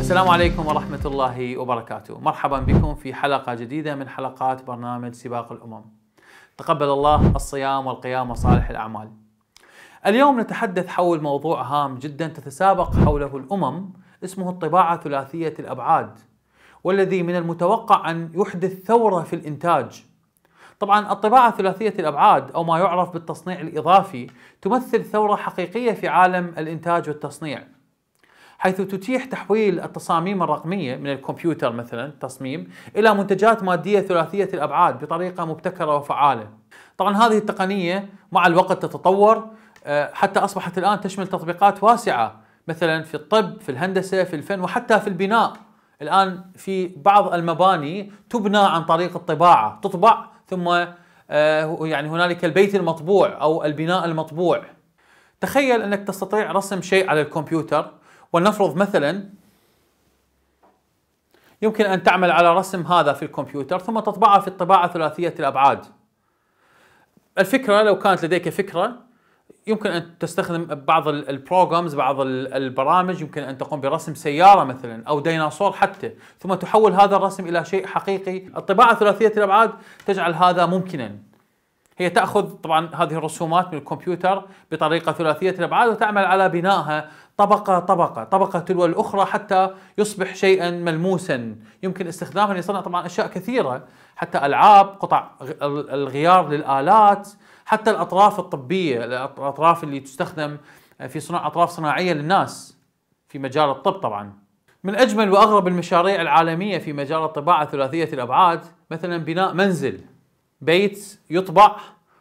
السلام عليكم ورحمة الله وبركاته مرحبا بكم في حلقة جديدة من حلقات برنامج سباق الأمم تقبل الله الصيام والقيام وصالح الأعمال اليوم نتحدث حول موضوع هام جدا تتسابق حوله الأمم اسمه الطباعة ثلاثية الأبعاد والذي من المتوقع أن يحدث ثورة في الإنتاج طبعا الطباعة ثلاثية الأبعاد أو ما يعرف بالتصنيع الإضافي تمثل ثورة حقيقية في عالم الإنتاج والتصنيع حيث تتيح تحويل التصاميم الرقمية من الكمبيوتر مثلا تصميم إلى منتجات مادية ثلاثية الأبعاد بطريقة مبتكرة وفعالة طبعا هذه التقنية مع الوقت تتطور آه، حتى أصبحت الآن تشمل تطبيقات واسعة مثلا في الطب في الهندسة في الفن وحتى في البناء الآن في بعض المباني تبنى عن طريق الطباعة تطبع ثم آه، يعني هنالك البيت المطبوع او البناء المطبوع تخيل انك تستطيع رسم شيء على الكمبيوتر ولنفرض مثلا يمكن ان تعمل على رسم هذا في الكمبيوتر ثم تطبعه في الطباعه ثلاثيه الابعاد الفكره لو كانت لديك فكره يمكن ان تستخدم بعض البروجرامز بعض البرامج يمكن ان تقوم برسم سياره مثلا او ديناصور حتى ثم تحول هذا الرسم الى شيء حقيقي الطباعه ثلاثيه الابعاد تجعل هذا ممكنا هي تأخذ طبعا هذه الرسومات من الكمبيوتر بطريقة ثلاثية الأبعاد وتعمل على بنائها طبقة طبقة طبقة تلو الأخرى حتى يصبح شيئا ملموسا يمكن استخدامه لصنع طبعا أشياء كثيرة حتى ألعاب قطع الغيار للآلات حتى الأطراف الطبية الأطراف اللي تستخدم في صنع أطراف صناعية للناس في مجال الطب طبعا من أجمل وأغرب المشاريع العالمية في مجال الطباعة ثلاثية الأبعاد مثلا بناء منزل بيت يطبع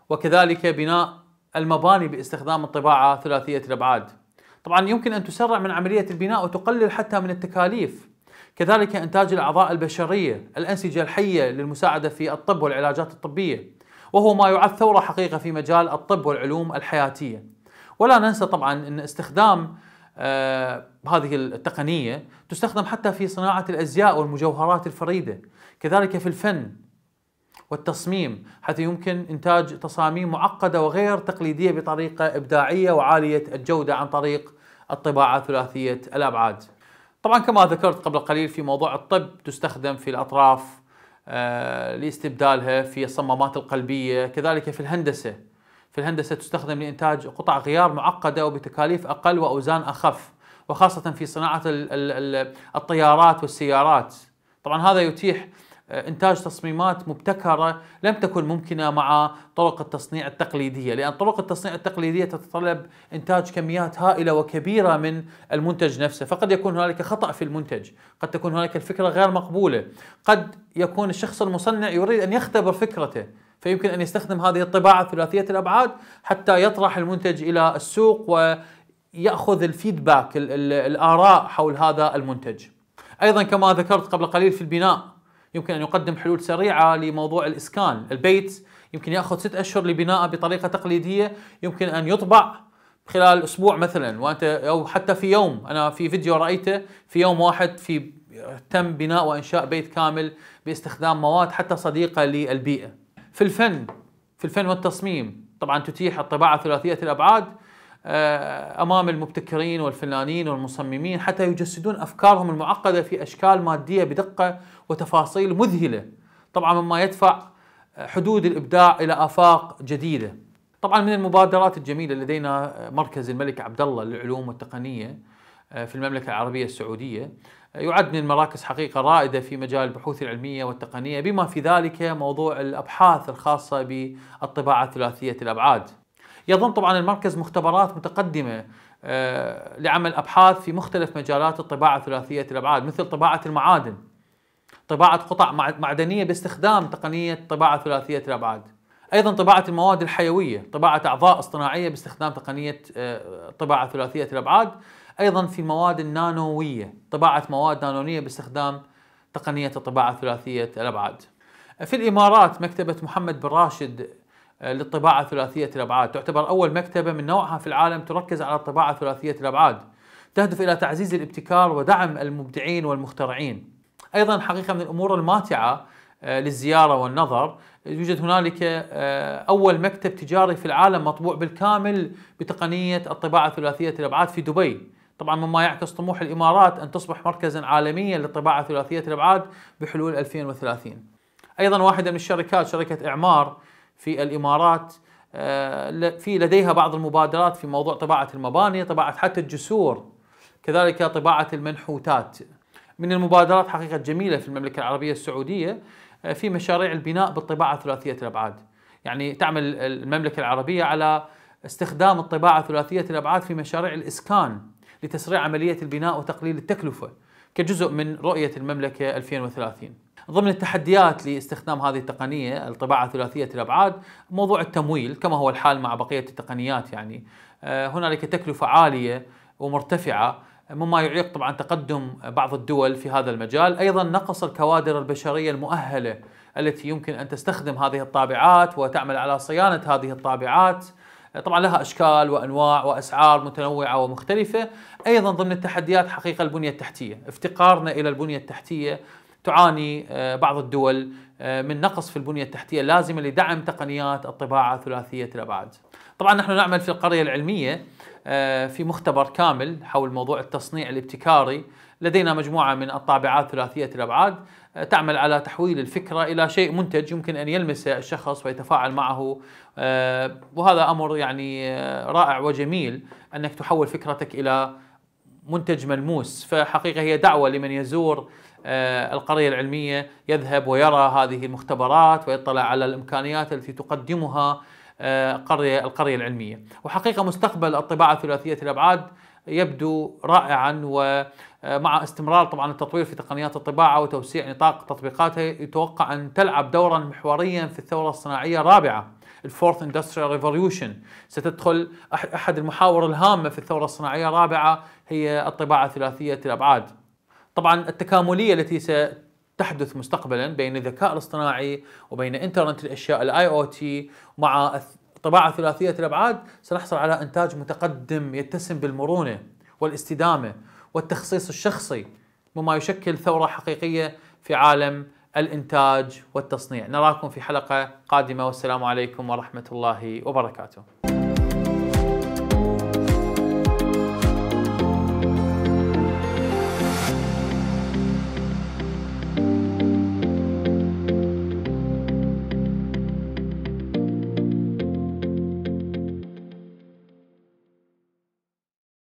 وكذلك بناء المباني باستخدام الطباعة ثلاثية الأبعاد طبعا يمكن أن تسرع من عملية البناء وتقلل حتى من التكاليف كذلك إنتاج الأعضاء البشرية الأنسجة الحية للمساعدة في الطب والعلاجات الطبية وهو ما يعد ثورة حقيقة في مجال الطب والعلوم الحياتية ولا ننسى طبعا أن استخدام آه هذه التقنية تستخدم حتى في صناعة الأزياء والمجوهرات الفريدة كذلك في الفن والتصميم حيث يمكن إنتاج تصاميم معقدة وغير تقليدية بطريقة إبداعية وعالية الجودة عن طريق الطباعة ثلاثية الأبعاد طبعا كما ذكرت قبل قليل في موضوع الطب تستخدم في الأطراف آه، لاستبدالها في الصمامات القلبية كذلك في الهندسة في الهندسة تستخدم لإنتاج قطع غيار معقدة وبتكاليف أقل وأوزان أخف وخاصة في صناعة الطيارات والسيارات طبعا هذا يتيح آه، إنتاج تصميمات مبتكرة لم تكن ممكنة مع طرق التصنيع التقليدية لأن طرق التصنيع التقليدية تتطلب إنتاج كميات هائلة وكبيرة من المنتج نفسه فقد يكون هنالك خطأ في المنتج قد تكون هنالك الفكرة غير مقبولة قد يكون الشخص المصنع يريد أن يختبر فكرته فيمكن أن يستخدم هذه الطباعة ثلاثية الأبعاد حتى يطرح المنتج إلى السوق ويأخذ الفيدباك الآراء حول هذا المنتج أيضا كما ذكرت قبل قليل في البناء يمكن أن يقدم حلول سريعة لموضوع الإسكان البيت يمكن يأخذ ست أشهر لبنائه بطريقة تقليدية يمكن أن يطبع خلال أسبوع مثلا وأنت أو حتى في يوم أنا في فيديو رأيته في يوم واحد في تم بناء وإنشاء بيت كامل باستخدام مواد حتى صديقة للبيئة في الفن في الفن والتصميم طبعا تتيح الطباعة ثلاثية الأبعاد آه، امام المبتكرين والفنانين والمصممين حتى يجسدون افكارهم المعقده في اشكال ماديه بدقه وتفاصيل مذهله طبعا مما يدفع حدود الابداع الى افاق جديده طبعا من المبادرات الجميله لدينا مركز الملك عبد الله للعلوم والتقنيه آه، في المملكه العربيه السعوديه يعد من المراكز حقيقه رائده في مجال البحوث العلميه والتقنيه بما في ذلك موضوع الابحاث الخاصه بالطباعه ثلاثيه الابعاد يضم طبعا المركز مختبرات متقدمة آه، لعمل أبحاث في مختلف مجالات الطباعة ثلاثية الأبعاد مثل طباعة المعادن طباعة قطع معدنية باستخدام تقنية طباعة ثلاثية الأبعاد ايضا طباعه المواد الحيويه، طباعه اعضاء اصطناعيه باستخدام تقنيه آه، طباعه ثلاثيه الابعاد، ايضا في المواد النانويه، طباعه مواد نانونيه باستخدام تقنيه الطباعه ثلاثيه الابعاد. في الامارات مكتبه محمد بن راشد للطباعة ثلاثية الأبعاد تعتبر أول مكتبة من نوعها في العالم تركز على الطباعة ثلاثية الأبعاد تهدف إلى تعزيز الابتكار ودعم المبدعين والمخترعين أيضا حقيقة من الأمور الماتعة آه، للزيارة والنظر يوجد هنالك آه، أول مكتب تجاري في العالم مطبوع بالكامل بتقنية الطباعة ثلاثية الأبعاد في دبي طبعا مما يعكس طموح الامارات ان تصبح مركزا عالميا للطباعه ثلاثيه الابعاد بحلول 2030. ايضا واحده من الشركات شركه اعمار في الامارات آه، في لديها بعض المبادرات في موضوع طباعه المباني، طباعه حتى الجسور، كذلك طباعه المنحوتات. من المبادرات حقيقه جميله في المملكه العربيه السعوديه آه، في مشاريع البناء بالطباعه ثلاثيه الابعاد. يعني تعمل المملكه العربيه على استخدام الطباعه ثلاثيه الابعاد في مشاريع الاسكان لتسريع عمليه البناء وتقليل التكلفه كجزء من رؤيه المملكه 2030. ضمن التحديات لاستخدام هذه التقنية الطباعة ثلاثية الأبعاد موضوع التمويل كما هو الحال مع بقية التقنيات يعني آه، هنالك تكلفة عالية ومرتفعة مما يعيق طبعا تقدم بعض الدول في هذا المجال أيضا نقص الكوادر البشرية المؤهلة التي يمكن أن تستخدم هذه الطابعات وتعمل على صيانة هذه الطابعات آه، طبعا لها اشكال وانواع واسعار متنوعه ومختلفه، ايضا ضمن التحديات حقيقه البنيه التحتيه، افتقارنا الى البنيه التحتيه تعاني آه، بعض الدول آه، من نقص في البنية التحتية اللازمة لدعم تقنيات الطباعة ثلاثية الأبعاد طبعا نحن نعمل في القرية العلمية آه، في مختبر كامل حول موضوع التصنيع الابتكاري لدينا مجموعة من الطابعات ثلاثية الأبعاد تعمل على تحويل الفكرة إلى شيء منتج يمكن أن يلمسه الشخص ويتفاعل معه وهذا أمر يعني رائع وجميل أنك تحول فكرتك إلى منتج ملموس فحقيقة هي دعوة لمن يزور آه، القرية العلمية يذهب ويرى هذه المختبرات ويطلع على الإمكانيات التي تقدمها آه، قرية القرية العلمية وحقيقة مستقبل الطباعة ثلاثية الأبعاد يبدو رائعا ومع آه، استمرار طبعا التطوير في تقنيات الطباعة وتوسيع نطاق تطبيقاتها يتوقع أن تلعب دورا محوريا في الثورة الصناعية الرابعة الفورث اندستريال ريفوليوشن ستدخل احد المحاور الهامه في الثوره الصناعيه الرابعه هي الطباعه ثلاثيه الابعاد. طبعا التكامليه التي ستحدث مستقبلا بين الذكاء الاصطناعي وبين انترنت الاشياء الاي او تي مع الطباعه ثلاثيه الابعاد سنحصل على انتاج متقدم يتسم بالمرونه والاستدامه والتخصيص الشخصي مما يشكل ثوره حقيقيه في عالم الإنتاج والتصنيع نراكم في حلقة قادمة والسلام عليكم ورحمة الله وبركاته